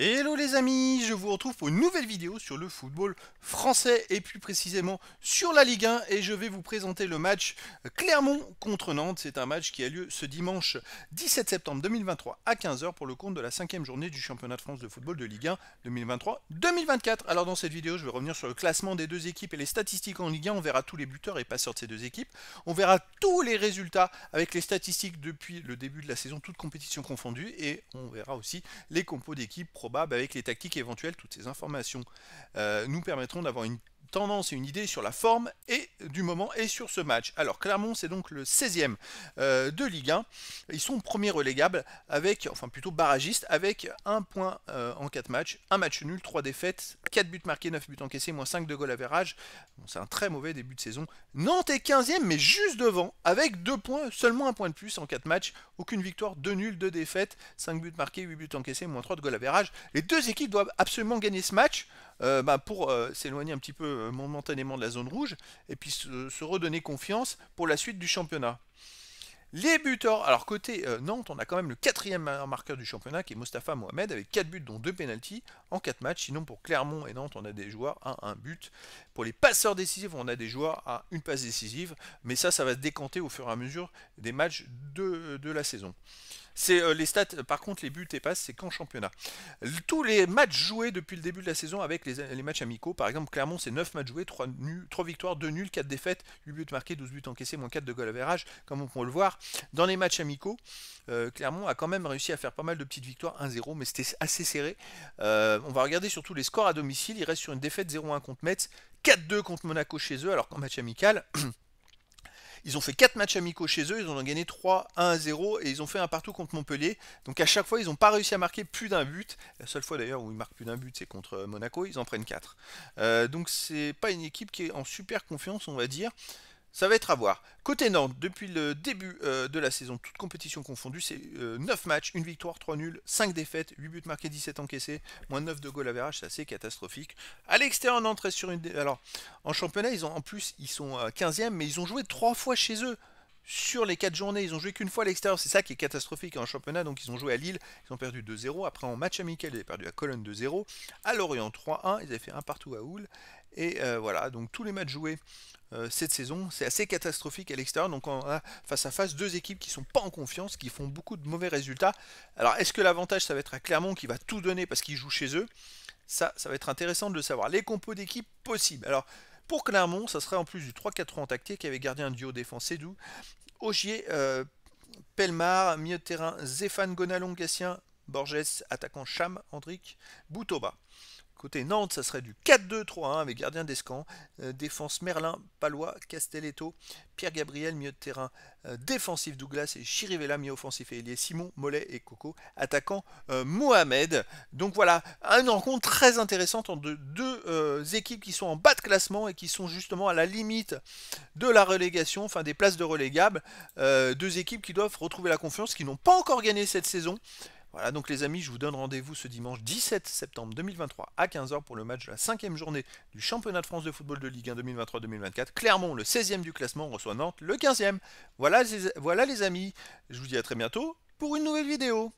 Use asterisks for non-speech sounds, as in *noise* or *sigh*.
Hello les amis, je vous retrouve pour une nouvelle vidéo sur le football français et plus précisément sur la Ligue 1 et je vais vous présenter le match Clermont contre Nantes. C'est un match qui a lieu ce dimanche 17 septembre 2023 à 15h pour le compte de la cinquième journée du championnat de France de football de Ligue 1 2023-2024. Alors dans cette vidéo je vais revenir sur le classement des deux équipes et les statistiques en Ligue 1. On verra tous les buteurs et passeurs de ces deux équipes. On verra tous les résultats avec les statistiques depuis le début de la saison, toutes compétitions confondues et on verra aussi les compos d'équipes avec les tactiques éventuelles, toutes ces informations euh, nous permettront d'avoir une tendance et une idée sur la forme et du moment et sur ce match. Alors Clermont c'est donc le 16e euh, de Ligue 1. Ils sont premiers relégables avec, enfin plutôt barragistes, avec un point euh, en 4 matchs, un match nul, 3 défaites, 4 buts marqués, 9 buts encaissés, moins 5 de goal à verrage. Bon, c'est un très mauvais début de saison. Nantes est 15e mais juste devant avec 2 points, seulement un point de plus en 4 matchs, aucune victoire, 2 nuls, 2 défaites, 5 buts marqués, 8 buts encaissés, moins 3 de goal à verrage. Les deux équipes doivent absolument gagner ce match. Euh, bah, pour euh, s'éloigner un petit peu euh, momentanément de la zone rouge et puis se, redonner confiance pour la suite du championnat. Les buteurs, alors côté Nantes, on a quand même le quatrième marqueur du championnat qui est Mostafa Mohamed avec 4 buts dont 2 pénalties en 4 matchs. Sinon pour Clermont et Nantes, on a des joueurs à 1 but. Pour les passeurs décisifs, on a des joueurs à une passe décisive. Mais ça, ça va se décanter au fur et à mesure des matchs de, de la saison. Euh, les stats, euh, par contre, les buts et passes, c'est qu'en championnat. Tous les matchs joués depuis le début de la saison avec les, matchs amicaux, par exemple, Clermont, c'est 9 matchs joués, 3, victoires, 2 nuls, 4 défaites, 8 buts marqués, 12 buts encaissés, moins 4 de goal verrage, comme on peut le voir. Dans les matchs amicaux, euh, Clermont a quand même réussi à faire pas mal de petites victoires, 1-0, mais c'était assez serré. on va regarder surtout les scores à domicile, il reste sur une défaite 0-1 contre Metz, 4-2 contre Monaco chez eux, alors qu'en match amical. *clears throat* Ils ont fait 4 matchs amicaux chez eux, ils en ont gagné 3, 1 0 et ils ont fait un partout contre Montpellier. Donc à chaque fois, ils n'ont pas réussi à marquer plus d'un but. La seule fois d'ailleurs où ils marquent plus d'un but, c'est contre Monaco, ils en prennent 4. Donc euh, donc c'est pas une équipe qui est en super confiance, on va dire. Ça va être à voir. Côté Nantes, depuis le début euh, de la saison, toutes compétitions confondues, c'est 9 euh, matchs, 1 victoire, 3 nuls, 5 défaites, 8 buts marqués, 17 encaissés, moins 9 de goal à verrage, c'est assez catastrophique. À l'extérieur, Nantes reste sur une... Alors, en championnat, ils ont en plus, ils sont 15e, euh, mais ils ont joué 3 fois chez eux sur les 4 journées. Ils ont joué qu'une fois à l'extérieur. C'est ça qui est catastrophique en championnat. Donc ils ont joué à Lille, ils ont perdu 2-0. Après en match amical, ils ont perdu à Cologne 2-0. À Lorient 3-1, ils avaient fait un partout à Houle. Et euh, voilà, donc tous les matchs joués euh, cette saison, c'est assez catastrophique à l'extérieur. Donc on a face à face deux équipes qui sont pas en confiance, qui font beaucoup de mauvais résultats. Alors est-ce que l'avantage ça va être à Clermont qui va tout donner parce qu'ils jouent chez eux Ça, ça va être intéressant de le savoir. Les compos d'équipe possibles. Alors pour Clermont, ça serait en plus du 3-4-3 en tactique avec gardien duo défense doux. Augier, euh, Pelmar, milieu de terrain Zéphane Gonalon, Gassien, Borges, attaquant Cham, Andric, Boutoba. Côté Nantes, ça serait du 4-2-3-1 avec gardien d'escamp euh, défense Merlin, Palois, Castelletto, Pierre-Gabriel, milieu de terrain euh, défensif Douglas et Chirivella, milieu offensif et ailier Simon, Mollet et Coco, attaquant euh, Mohamed. Donc voilà, une rencontre très intéressante entre deux, équipes qui sont en bas de classement et qui sont justement à la limite de la relégation, enfin des places de relégables. deux équipes qui doivent retrouver la confiance, qui n'ont pas encore gagné cette saison. Voilà, donc les amis, je vous donne rendez-vous ce dimanche 17 septembre 2023 à 15h pour le match de la cinquième journée du championnat de France de football de Ligue 1 2023-2024. Clermont, le 16e du classement, reçoit Nantes, le 15e. Voilà, voilà les amis, je vous dis à très bientôt pour une nouvelle vidéo.